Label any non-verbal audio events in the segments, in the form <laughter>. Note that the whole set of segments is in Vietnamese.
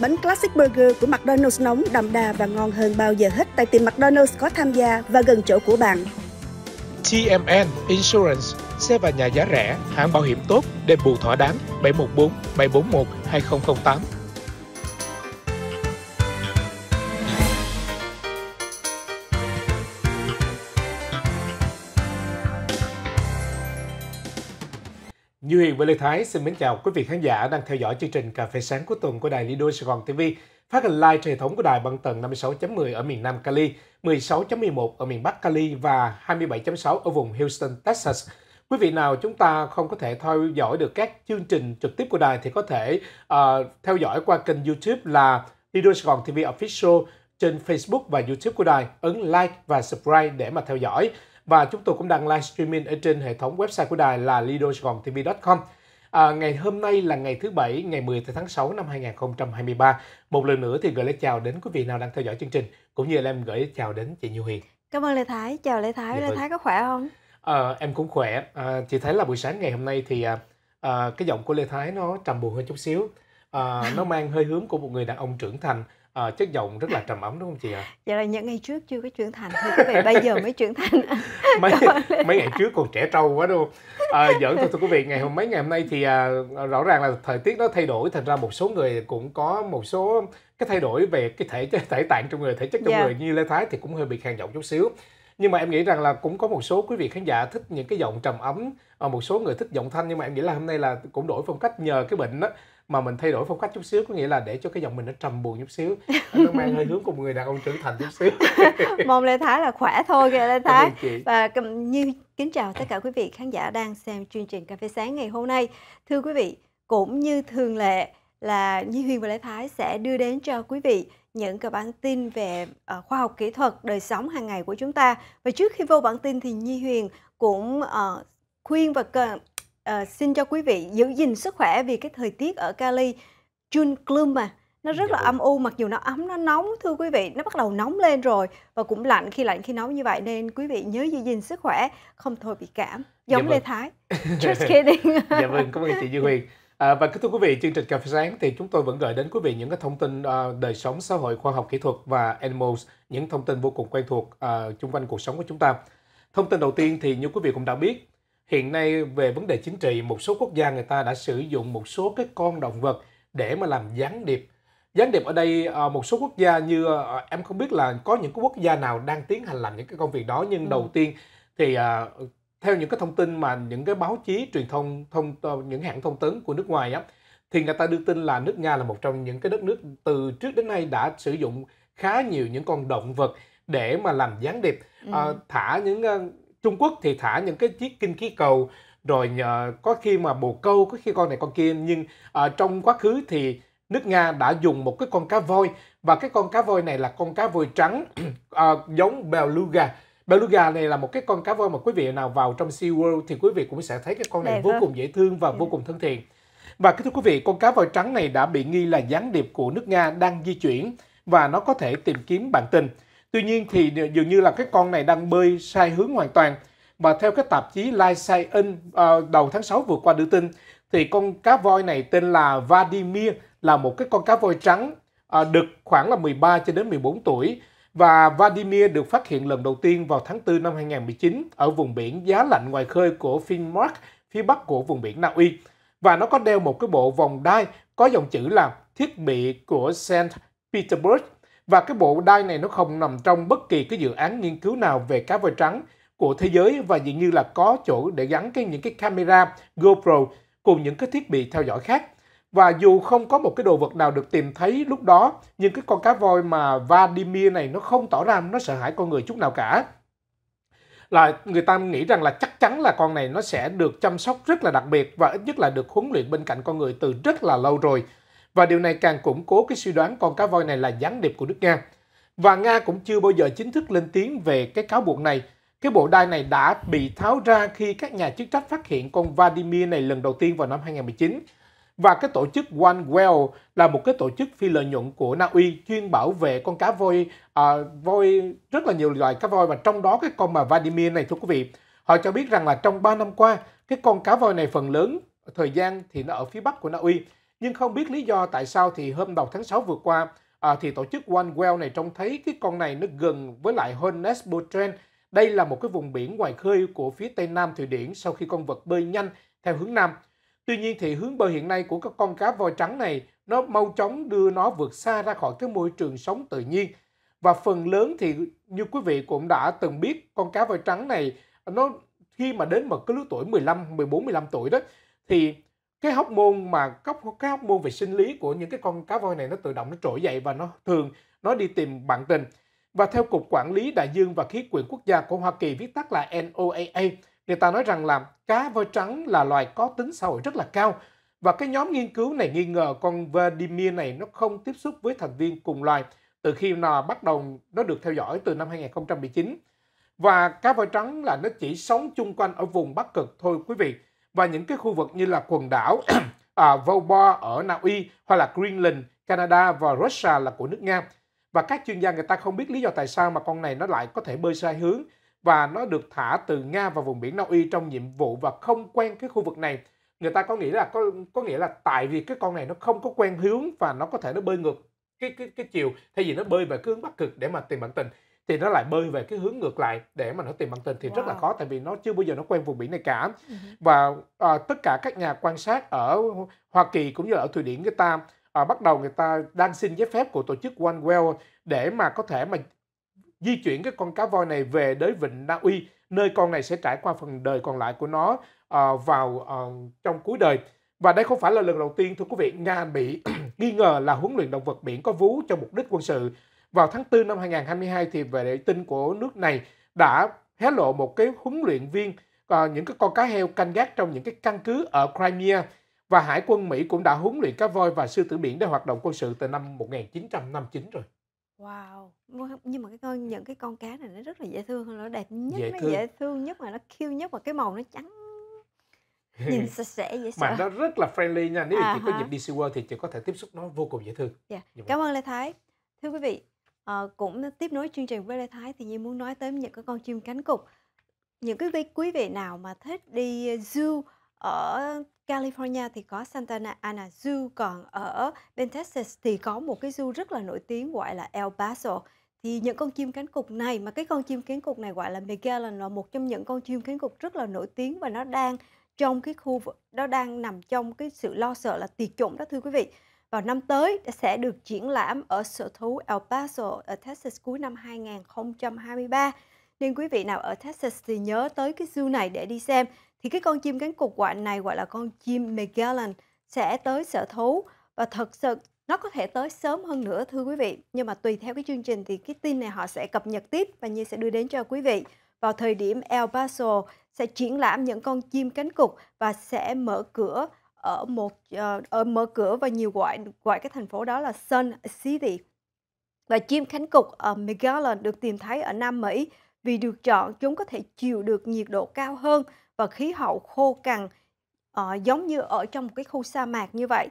Bánh Classic Burger của McDonald's nóng đậm đà và ngon hơn bao giờ hết tại tiệm McDonald's có tham gia và gần chỗ của bạn. TMN Insurance, xe và nhà giá rẻ, hãng bảo hiểm tốt, đền bù thỏa đáng 714 741 2008. Như Hiền và Lê Thái xin mến chào quý vị khán giả đang theo dõi chương trình Cà phê sáng cuối tuần của Đài Lido Sài Gòn TV, phát hình live truyền thống của đài băng tần 56.10 ở miền Nam Cali, 16.11 ở miền Bắc Cali và 27.6 ở vùng Houston, Texas. Quý vị nào chúng ta không có thể theo dõi được các chương trình trực tiếp của đài thì có thể uh, theo dõi qua kênh YouTube là Lido Sài Gòn TV Official trên Facebook và YouTube của đài. Ấn like và subscribe để mà theo dõi và chúng tôi cũng đang live streaming ở trên hệ thống website của đài là lidosagontv.com. À, ngày hôm nay là ngày thứ Bảy, ngày 10 tháng 6 năm 2023. Một lần nữa thì gửi lời chào đến quý vị nào đang theo dõi chương trình, cũng như là em gửi chào đến chị Như Huyền. Cảm ơn Lê Thái. Chào Lê Thái. Dạ Lê vâng. Thái có khỏe không? À, em cũng khỏe. À, chị thấy là buổi sáng ngày hôm nay thì à, à cái giọng của Lê Thái nó trầm buồn hơn chút xíu. À, <laughs> nó mang hơi hướng của một người đàn ông trưởng thành à, chất giọng rất là trầm ấm đúng không chị ạ? À? Dạ là những ngày trước chưa có trưởng thành thôi quý vị, bây giờ mới trưởng thành. <laughs> mấy mấy ngày trước còn trẻ trâu quá đúng không? À, giỡn thôi thưa quý vị, ngày hôm mấy ngày hôm nay thì à, rõ ràng là thời tiết nó thay đổi, thành ra một số người cũng có một số cái thay đổi về cái thể thể tạng trong người, thể chất trong dạ. người như Lê Thái thì cũng hơi bị khàn giọng chút xíu nhưng mà em nghĩ rằng là cũng có một số quý vị khán giả thích những cái giọng trầm ấm ờ, một số người thích giọng thanh nhưng mà em nghĩ là hôm nay là cũng đổi phong cách nhờ cái bệnh đó mà mình thay đổi phong cách chút xíu có nghĩa là để cho cái giọng mình nó trầm buồn chút xíu nó mang hơi hướng của một người đàn ông trưởng thành chút xíu <laughs> mong lê thái là khỏe thôi kìa lê thái và như kính chào tất cả quý vị khán giả đang xem chương trình cà phê sáng ngày hôm nay thưa quý vị cũng như thường lệ là Nhi Huyền và Lê Thái sẽ đưa đến cho quý vị những cái bản tin về ờ, khoa học kỹ thuật đời sống hàng ngày của chúng ta. Và trước khi vô bản tin thì Nhi Huyền cũng uh, khuyên và uh, xin cho quý vị giữ gìn sức khỏe vì cái thời tiết ở Cali June Gloom mà nó rất dạ là âm vâng. u mặc dù nó ấm nó nóng thưa quý vị nó bắt đầu nóng lên rồi và cũng lạnh khi lạnh khi nóng như vậy nên quý vị nhớ giữ gìn sức khỏe không thôi bị cảm dạ giống dạ vâng. Thái <laughs> just kidding dạ vâng cảm ơn chị Duy Huyền À, và thưa quý vị, chương trình Cà phê sáng thì chúng tôi vẫn gửi đến quý vị những cái thông tin uh, đời sống, xã hội, khoa học, kỹ thuật và animals, những thông tin vô cùng quen thuộc uh, chung quanh cuộc sống của chúng ta. Thông tin đầu tiên thì như quý vị cũng đã biết, hiện nay về vấn đề chính trị một số quốc gia người ta đã sử dụng một số cái con động vật để mà làm gián điệp gián điệp ở đây ờ, một số quốc gia như ờ, em không biết là có những quốc gia nào đang tiến hành làm những cái công việc đó nhưng ừ. đầu tiên thì ờ, theo những cái thông tin mà những cái báo chí truyền thông thông những hãng thông tấn của nước ngoài á thì người ta đưa tin là nước Nga là một trong những cái đất nước từ trước đến nay đã sử dụng khá nhiều những con động vật để mà làm gián điệp ừ. thả những Trung Quốc thì thả những cái chiếc kinh khí cầu rồi nhờ, có khi mà bồ câu có khi con này con kia nhưng à, trong quá khứ thì nước Nga đã dùng một cái con cá voi và cái con cá voi này là con cá voi trắng à, <clears throat> giống beluga beluga này là một cái con cá voi mà quý vị nào vào trong Sea World thì quý vị cũng sẽ thấy cái con này Đẹp vô cùng dễ thương và vô ừ. cùng thân thiện và thưa quý vị con cá voi trắng này đã bị nghi là gián điệp của nước Nga đang di chuyển và nó có thể tìm kiếm bạn tình Tuy nhiên thì dường như là cái con này đang bơi sai hướng hoàn toàn. Và theo cái tạp chí Life Science ờ, đầu tháng 6 vừa qua đưa tin thì con cá voi này tên là Vladimir là một cái con cá voi trắng ờ, được khoảng là 13 cho đến 14 tuổi và Vladimir được phát hiện lần đầu tiên vào tháng 4 năm 2019 ở vùng biển giá lạnh ngoài khơi của Finnmark phía bắc của vùng biển Na Uy và nó có đeo một cái bộ vòng đai có dòng chữ là thiết bị của Saint Petersburg và cái bộ đai này nó không nằm trong bất kỳ cái dự án nghiên cứu nào về cá voi trắng của thế giới và dường như là có chỗ để gắn cái những cái camera GoPro cùng những cái thiết bị theo dõi khác. Và dù không có một cái đồ vật nào được tìm thấy lúc đó, nhưng cái con cá voi mà Vladimir này nó không tỏ ra nó sợ hãi con người chút nào cả. Là người ta nghĩ rằng là chắc chắn là con này nó sẽ được chăm sóc rất là đặc biệt và ít nhất là được huấn luyện bên cạnh con người từ rất là lâu rồi và điều này càng củng cố cái suy đoán con cá voi này là gián điệp của nước Nga. Và Nga cũng chưa bao giờ chính thức lên tiếng về cái cáo buộc này. Cái bộ đai này đã bị tháo ra khi các nhà chức trách phát hiện con Vladimir này lần đầu tiên vào năm 2019. Và cái tổ chức One Well là một cái tổ chức phi lợi nhuận của Na Uy chuyên bảo vệ con cá voi, à, voi rất là nhiều loài cá voi và trong đó cái con mà Vladimir này thưa quý vị. Họ cho biết rằng là trong 3 năm qua, cái con cá voi này phần lớn thời gian thì nó ở phía bắc của Na Uy nhưng không biết lý do tại sao thì hôm đầu tháng 6 vừa qua à, thì tổ chức OneWell này trông thấy cái con này nó gần với lại Hornes Botrend. Đây là một cái vùng biển ngoài khơi của phía tây nam Thụy Điển sau khi con vật bơi nhanh theo hướng nam. Tuy nhiên thì hướng bơi hiện nay của các con cá voi trắng này nó mau chóng đưa nó vượt xa ra khỏi cái môi trường sống tự nhiên. Và phần lớn thì như quý vị cũng đã từng biết con cá voi trắng này nó khi mà đến một cái lứa tuổi 15, 14, 15 tuổi đó thì cái hóc môn mà cốc cái hóc môn về sinh lý của những cái con cá voi này nó tự động nó trỗi dậy và nó thường nó đi tìm bạn tình và theo cục quản lý đại dương và khí quyển quốc gia của Hoa Kỳ viết tắt là NOAA người ta nói rằng là cá voi trắng là loài có tính xã hội rất là cao và cái nhóm nghiên cứu này nghi ngờ con Vladimir này nó không tiếp xúc với thành viên cùng loài từ khi nó bắt đầu nó được theo dõi từ năm 2019 và cá voi trắng là nó chỉ sống chung quanh ở vùng Bắc Cực thôi quý vị và những cái khu vực như là quần đảo <clears throat> à, Vauban ở Na Uy hoặc là Greenland, Canada và Russia là của nước Nga. Và các chuyên gia người ta không biết lý do tại sao mà con này nó lại có thể bơi sai hướng và nó được thả từ Nga vào vùng biển Na Uy trong nhiệm vụ và không quen cái khu vực này. Người ta có nghĩ là có có nghĩa là tại vì cái con này nó không có quen hướng và nó có thể nó bơi ngược cái cái cái chiều thay vì nó bơi về hướng bắc cực để mà tìm bản tình thì nó lại bơi về cái hướng ngược lại để mà nó tìm bằng tinh thì wow. rất là khó tại vì nó chưa bao giờ nó quen vùng biển này cả ừ và à, tất cả các nhà quan sát ở Hoa Kỳ cũng như là ở Thụy Điển người ta à, bắt đầu người ta đang xin giấy phép của tổ chức One để mà có thể mà di chuyển cái con cá voi này về đến vịnh Na Uy nơi con này sẽ trải qua phần đời còn lại của nó à, vào à, trong cuối đời và đây không phải là lần đầu tiên thưa quý vị Nga bị <clears throat> nghi ngờ là huấn luyện động vật biển có vú cho mục đích quân sự vào tháng 4 năm 2022 thì vệ tinh của nước này đã hé lộ một cái huấn luyện viên uh, những cái con cá heo canh gác trong những cái căn cứ ở Crimea và Hải quân Mỹ cũng đã huấn luyện cá voi và sư tử biển để hoạt động quân sự từ năm 1959 rồi. Wow, nhưng mà cái con những cái con cá này nó rất là dễ thương, nó đẹp nhất, dễ nó dễ thương nhất mà nó kêu nhất và cái màu nó trắng nhìn <laughs> sạch sẽ dễ sợ. Mà nó rất là friendly nha. Nếu à, chị có dịp đi SeaWorld thì chị có thể tiếp xúc nó vô cùng dễ thương. Yeah. Dạ. Cảm ơn Lê Thái. Thưa quý vị, à, cũng tiếp nối chương trình với Lê Thái thì Nhi muốn nói tới những cái con chim cánh cụt những quý vị quý vị nào mà thích đi ờ, zoo ở California thì có Santa Ana à, Zoo còn ở bên Texas thì có một cái zoo rất là nổi tiếng gọi là El Paso thì những con chim cánh cụt này mà cái con chim cánh cụt này gọi là Magellan là một trong những con chim cánh cụt rất là nổi tiếng và nó đang trong cái khu vực đó đang nằm trong cái sự lo sợ là tuyệt chủng đó thưa quý vị vào năm tới sẽ được triển lãm ở sở thú El Paso ở Texas cuối năm 2023. Nên quý vị nào ở Texas thì nhớ tới cái zoo này để đi xem. Thì cái con chim cánh cụt quạ này gọi là con chim Magellan sẽ tới sở thú và thật sự nó có thể tới sớm hơn nữa thưa quý vị. Nhưng mà tùy theo cái chương trình thì cái tin này họ sẽ cập nhật tiếp và như sẽ đưa đến cho quý vị. Vào thời điểm El Paso sẽ triển lãm những con chim cánh cụt và sẽ mở cửa ở một ở ờ, ờ, mở cửa và nhiều gọi gọi cái thành phố đó là Sun City. Và chim cánh cục ở uh, Magellan được tìm thấy ở Nam Mỹ vì được chọn chúng có thể chịu được nhiệt độ cao hơn và khí hậu khô cằn ờ, giống như ở trong một cái khu sa mạc như vậy.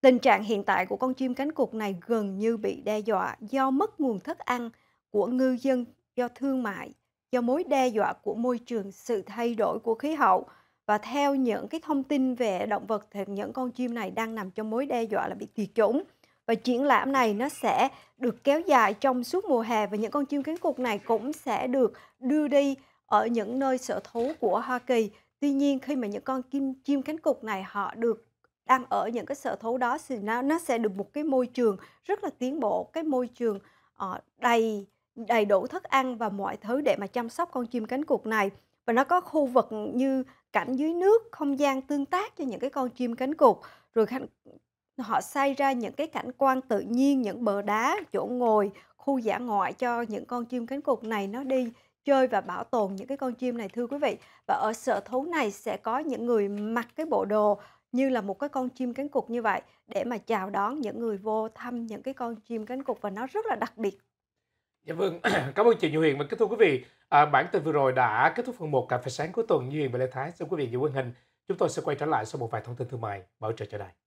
Tình trạng hiện tại của con chim cánh cụt này gần như bị đe dọa do mất nguồn thức ăn của ngư dân, do thương mại, do mối đe dọa của môi trường, sự thay đổi của khí hậu và theo những cái thông tin về động vật thì những con chim này đang nằm trong mối đe dọa là bị tuyệt chủng và triển lãm này nó sẽ được kéo dài trong suốt mùa hè và những con chim cánh cụt này cũng sẽ được đưa đi ở những nơi sở thú của Hoa Kỳ. Tuy nhiên khi mà những con chim chim cánh cụt này họ được đang ở những cái sở thú đó thì nó nó sẽ được một cái môi trường rất là tiến bộ, cái môi trường uh, đầy đầy đủ thức ăn và mọi thứ để mà chăm sóc con chim cánh cụt này và nó có khu vực như cảnh dưới nước không gian tương tác cho những cái con chim cánh cụt rồi họ xây ra những cái cảnh quan tự nhiên những bờ đá chỗ ngồi khu dã ngoại cho những con chim cánh cụt này nó đi chơi và bảo tồn những cái con chim này thưa quý vị và ở sở thú này sẽ có những người mặc cái bộ đồ như là một cái con chim cánh cụt như vậy để mà chào đón những người vô thăm những cái con chim cánh cụt và nó rất là đặc biệt Dạ vâng, <clears throat> cảm ơn chị Như Huyền và kính thưa quý vị, à, bản tin vừa rồi đã kết thúc phần 1 cà phê sáng cuối tuần Như Huyền và Lê Thái. Xin quý vị giữ quên hình, chúng tôi sẽ quay trở lại sau một vài thông tin thương mại bảo trợ cho đài.